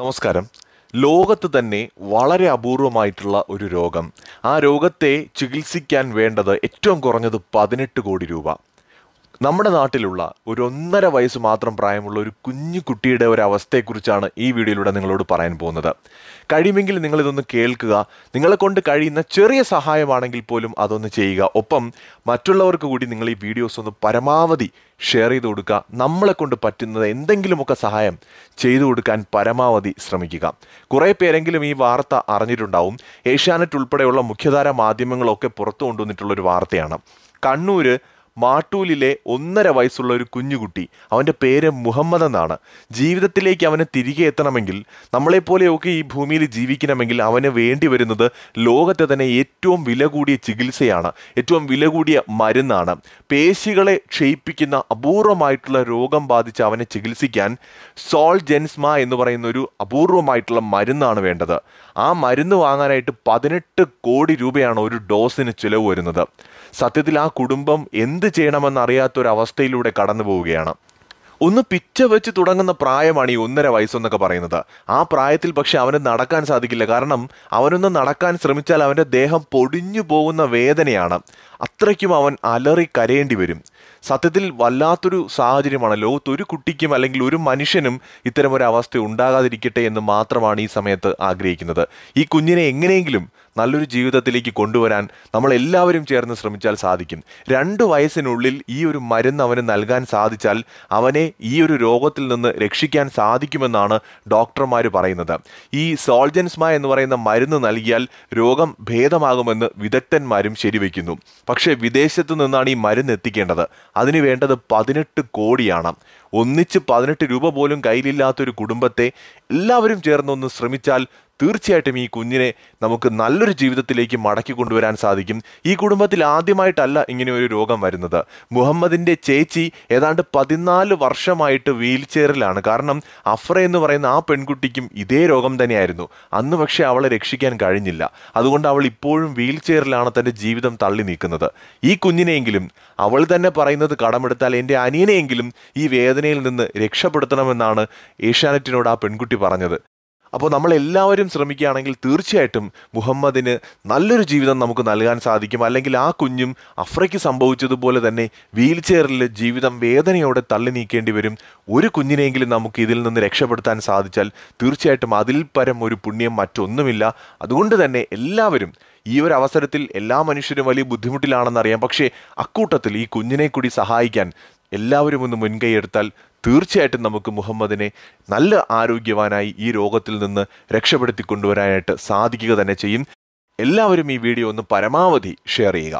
നമസ്കാരം ലോകത്ത് തന്നെ വളരെ അപൂർവമായിട്ടുള്ള ഒരു രോഗം ആ രോഗത്തെ ചികിത്സിക്കാൻ വേണ്ടത് ഏറ്റവും കുറഞ്ഞത് പതിനെട്ട് കോടി രൂപ നമ്മുടെ നാട്ടിലുള്ള ഒരു ഒന്നര വയസ്സ് മാത്രം പ്രായമുള്ള ഒരു കുഞ്ഞു കുട്ടിയുടെ ഒരു അവസ്ഥയെക്കുറിച്ചാണ് ഈ വീഡിയോയിലൂടെ നിങ്ങളോട് പറയാൻ പോകുന്നത് കഴിയുമെങ്കിൽ നിങ്ങളിതൊന്ന് കേൾക്കുക നിങ്ങളെ കൊണ്ട് കഴിയുന്ന ചെറിയ സഹായമാണെങ്കിൽ പോലും അതൊന്ന് ചെയ്യുക ഒപ്പം മറ്റുള്ളവർക്ക് കൂടി നിങ്ങൾ ഈ വീഡിയോസ് ഒന്ന് പരമാവധി ഷെയർ ചെയ്ത് കൊടുക്കുക നമ്മളെ കൊണ്ട് പറ്റുന്നത് എന്തെങ്കിലുമൊക്കെ സഹായം ചെയ്തു കൊടുക്കാൻ പരമാവധി ശ്രമിക്കുക കുറേ പേരെങ്കിലും ഈ വാർത്ത അറിഞ്ഞിട്ടുണ്ടാവും ഏഷ്യാനെറ്റ് ഉൾപ്പെടെയുള്ള മുഖ്യധാര മാധ്യമങ്ങളൊക്കെ പുറത്തു കൊണ്ടുവന്നിട്ടുള്ള ഒരു വാർത്തയാണ് കണ്ണൂർ മാട്ടൂലിലെ ഒന്നര വയസ്സുള്ള ഒരു കുഞ്ഞുകുട്ടി അവൻ്റെ പേര് മുഹമ്മദ് എന്നാണ് ജീവിതത്തിലേക്ക് അവന് തിരികെ എത്തണമെങ്കിൽ നമ്മളെപ്പോലെയൊക്കെ ഈ ഭൂമിയിൽ ജീവിക്കണമെങ്കിൽ അവന് വേണ്ടി വരുന്നത് ലോകത്തെ തന്നെ ഏറ്റവും വില കൂടിയ ചികിത്സയാണ് ഏറ്റവും വില കൂടിയ മരുന്നാണ് പേശികളെ ക്ഷയിപ്പിക്കുന്ന അപൂർവമായിട്ടുള്ള രോഗം ബാധിച്ച് അവനെ ചികിത്സിക്കാൻ സോൾ ജെൻസ്മ എന്ന് പറയുന്ന ഒരു അപൂർവമായിട്ടുള്ള മരുന്നാണ് വേണ്ടത് ആ മരുന്ന് വാങ്ങാനായിട്ട് പതിനെട്ട് കോടി രൂപയാണ് ഒരു ഡോസിന് ചിലവ് വരുന്നത് സത്യത്തിൽ ആ കുടുംബം എന്ത് എന്ത് ചെയ്യണമെന്നറിയാത്തൊരവസ്ഥയിലൂടെ കടന്നു പോവുകയാണ് ഒന്ന് പിച്ച വെച്ച് തുടങ്ങുന്ന പ്രായമാണ് ഈ ഒന്നര വയസ്സെന്നൊക്കെ പറയുന്നത് ആ പ്രായത്തിൽ പക്ഷെ അവന് നടക്കാൻ സാധിക്കില്ല കാരണം അവനൊന്ന് നടക്കാൻ ശ്രമിച്ചാൽ അവൻ്റെ ദേഹം പൊടിഞ്ഞു പോകുന്ന വേദനയാണ് അത്രയ്ക്കും അവൻ അലറി കരയേണ്ടി വരും സത്യത്തിൽ വല്ലാത്തൊരു സാഹചര്യമാണ് ലോകത്ത് ഒരു കുട്ടിക്കും അല്ലെങ്കിൽ ഒരു മനുഷ്യനും ഒരു അവസ്ഥ ഉണ്ടാകാതിരിക്കട്ടെ എന്ന് മാത്രമാണ് ഈ സമയത്ത് ആഗ്രഹിക്കുന്നത് ഈ കുഞ്ഞിനെ എങ്ങനെയെങ്കിലും നല്ലൊരു ജീവിതത്തിലേക്ക് കൊണ്ടുവരാൻ നമ്മൾ എല്ലാവരും ചേർന്ന് ശ്രമിച്ചാൽ സാധിക്കും രണ്ട് വയസ്സിനുള്ളിൽ ഈ ഒരു മരുന്ന് അവന് നൽകാൻ സാധിച്ചാൽ അവനെ ഈ ഒരു രോഗത്തിൽ നിന്ന് രക്ഷിക്കാൻ സാധിക്കുമെന്നാണ് ഡോക്ടർമാർ പറയുന്നത് ഈ സോൾജൻസ്മ എന്ന് പറയുന്ന മരുന്ന് നൽകിയാൽ രോഗം ഭേദമാകുമെന്ന് വിദഗ്ധന്മാരും ശരിവയ്ക്കുന്നു പക്ഷേ വിദേശത്ത് നിന്നാണ് ഈ മരുന്ന് എത്തിക്കേണ്ടത് അതിന് വേണ്ടത് പതിനെട്ട് കോടിയാണ് ഒന്നിച്ച് പതിനെട്ട് രൂപ പോലും കയ്യിലില്ലാത്തൊരു കുടുംബത്തെ എല്ലാവരും ചേർന്നൊന്ന് ശ്രമിച്ചാൽ തീർച്ചയായിട്ടും ഈ കുഞ്ഞിനെ നമുക്ക് നല്ലൊരു ജീവിതത്തിലേക്ക് മടക്കി കൊണ്ടുവരാൻ സാധിക്കും ഈ കുടുംബത്തിൽ ആദ്യമായിട്ടല്ല ഇങ്ങനെ ഒരു രോഗം വരുന്നത് മുഹമ്മദിൻ്റെ ചേച്ചി ഏതാണ്ട് പതിനാല് വർഷമായിട്ട് വീൽ ചെയറിലാണ് കാരണം അഫ്ര എന്ന് പറയുന്ന ആ പെൺകുട്ടിക്കും ഇതേ രോഗം തന്നെയായിരുന്നു അന്ന് പക്ഷേ അവളെ രക്ഷിക്കാൻ കഴിഞ്ഞില്ല അതുകൊണ്ട് അവൾ ഇപ്പോഴും വീൽ ചെയറിലാണ് തൻ്റെ ജീവിതം തള്ളി നീക്കുന്നത് ഈ കുഞ്ഞിനെയെങ്കിലും അവൾ തന്നെ പറയുന്നത് കടമെടുത്താൽ എൻ്റെ അനിയനെയെങ്കിലും ഈ വേദനയിൽ നിന്ന് രക്ഷപ്പെടുത്തണമെന്നാണ് ഏഷ്യാനെറ്റിനോട് ആ പെൺകുട്ടി പറഞ്ഞത് അപ്പോൾ നമ്മളെല്ലാവരും ശ്രമിക്കുകയാണെങ്കിൽ തീർച്ചയായിട്ടും മുഹമ്മദിന് നല്ലൊരു ജീവിതം നമുക്ക് നൽകാൻ സാധിക്കും അല്ലെങ്കിൽ ആ കുഞ്ഞും അഫ്രയ്ക്ക് സംഭവിച്ചതുപോലെ തന്നെ വീൽ ചെയറിൽ ജീവിതം വേദനയോടെ തള്ളി നീക്കേണ്ടി വരും ഒരു കുഞ്ഞിനെങ്കിലും നമുക്ക് ഇതിൽ നിന്ന് രക്ഷപ്പെടുത്താൻ സാധിച്ചാൽ തീർച്ചയായിട്ടും അതിൽ പരം ഒരു പുണ്യം മറ്റൊന്നുമില്ല അതുകൊണ്ട് തന്നെ എല്ലാവരും ഈ ഒരു അവസരത്തിൽ എല്ലാ മനുഷ്യരും വലിയ ബുദ്ധിമുട്ടിലാണെന്നറിയാം പക്ഷേ അക്കൂട്ടത്തിൽ ഈ കുഞ്ഞിനെ കൂടി സഹായിക്കാൻ എല്ലാവരും ഒന്ന് എടുത്താൽ തീർച്ചയായിട്ടും നമുക്ക് മുഹമ്മദിനെ നല്ല ആരോഗ്യവാനായി ഈ രോഗത്തിൽ നിന്ന് രക്ഷപ്പെടുത്തി കൊണ്ടുവരാനായിട്ട് സാധിക്കുക തന്നെ ചെയ്യും എല്ലാവരും ഈ വീഡിയോ ഒന്ന് പരമാവധി ഷെയർ ചെയ്യുക